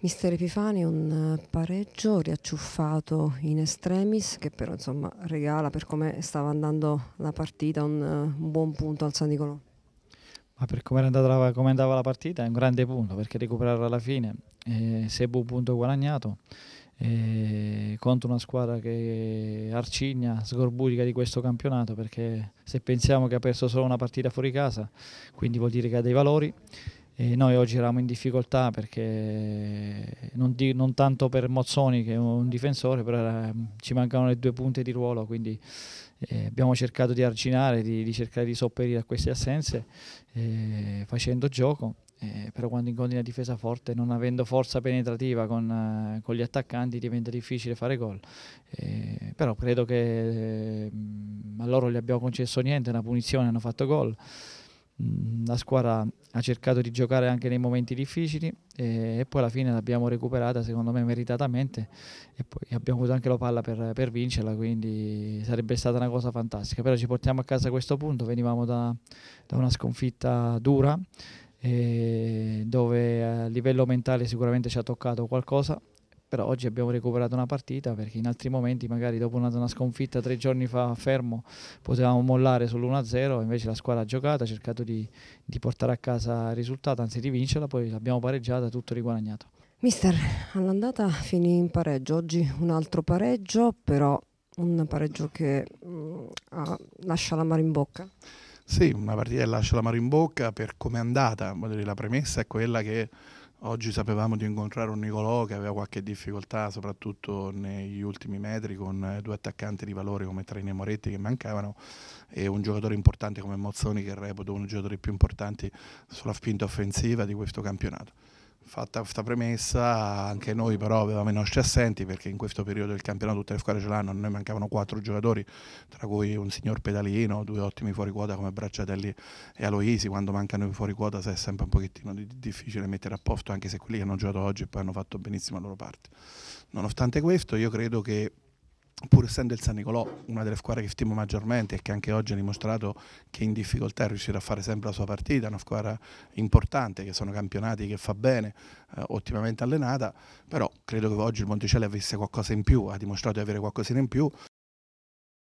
Mister Epifani un eh, pareggio riacciuffato in extremis che però insomma regala per come stava andando la partita un, eh, un buon punto al San Nicolò. Ma per come, andava, come andava la partita è un grande punto perché recuperare alla fine eh, Sebu un punto guadagnato eh, contro una squadra che arcigna, sgorburica di questo campionato perché se pensiamo che ha perso solo una partita fuori casa quindi vuol dire che ha dei valori e noi oggi eravamo in difficoltà perché non, di, non, tanto per Mozzoni che è un difensore, però era, ci mancavano le due punte di ruolo, quindi eh, abbiamo cercato di arginare, di, di, cercare di sopperire a queste assenze eh, facendo gioco. Eh, però quando incontri una difesa forte, non avendo forza penetrativa con, eh, con gli attaccanti, diventa difficile fare gol. Eh, però credo che eh, a loro gli abbiamo concesso niente, una punizione, hanno fatto gol. Mm, la squadra ha cercato di giocare anche nei momenti difficili e, e poi alla fine l'abbiamo recuperata secondo me meritatamente e poi abbiamo avuto anche la palla per, per, vincerla quindi sarebbe stata una cosa fantastica però ci portiamo a casa a questo punto venivamo da, da una sconfitta dura dove eh, a livello mentale sicuramente ci ha toccato qualcosa però oggi abbiamo recuperato una partita perché in altri momenti magari dopo una, una sconfitta tre giorni fa Fermo potevamo mollare sull'1-0 invece la squadra ha giocato, ha cercato di, di portare a casa il risultato, anzi di vincerla, poi l'abbiamo pareggiata, tutto riguadagnato. Mister, all'andata finì in pareggio, oggi un altro pareggio, però un pareggio che mh, mm, ah, lascia l'amaro in bocca. Sì, una partita che lascia la mano in bocca per come è andata, la premessa è quella che Oggi sapevamo di incontrare un Nicolò che aveva qualche difficoltà, soprattutto negli ultimi metri, con eh, due attaccanti di valore come Traini e Moretti che mancavano e un giocatore importante come Mozzoni che reputo uno dei giocatori più importanti sulla spinta offensiva di questo campionato. Fatta questa premessa, anche noi però avevamo i nostri assenti perché in questo periodo del campionato tutte le squadre ce l'hanno, noi mancavano quattro giocatori, tra cui un signor Pedalino, due ottimi fuori quota come Bracciatelli e Aloisi, quando mancano i fuori quota è sempre un pochettino di, difficile mettere a posto anche se quelli che hanno giocato oggi poi hanno fatto benissimo la loro parte. Nonostante questo io credo che pur essendo il San Nicolò una delle squadre che stimo maggiormente e che anche oggi ha dimostrato che in difficoltà è riuscito a fare sempre la sua partita, una squadra importante che sono campionati, che fa bene, eh, ottimamente allenata, però credo che oggi il Monticelli avesse qualcosa in più, ha dimostrato di avere qualcosina in più.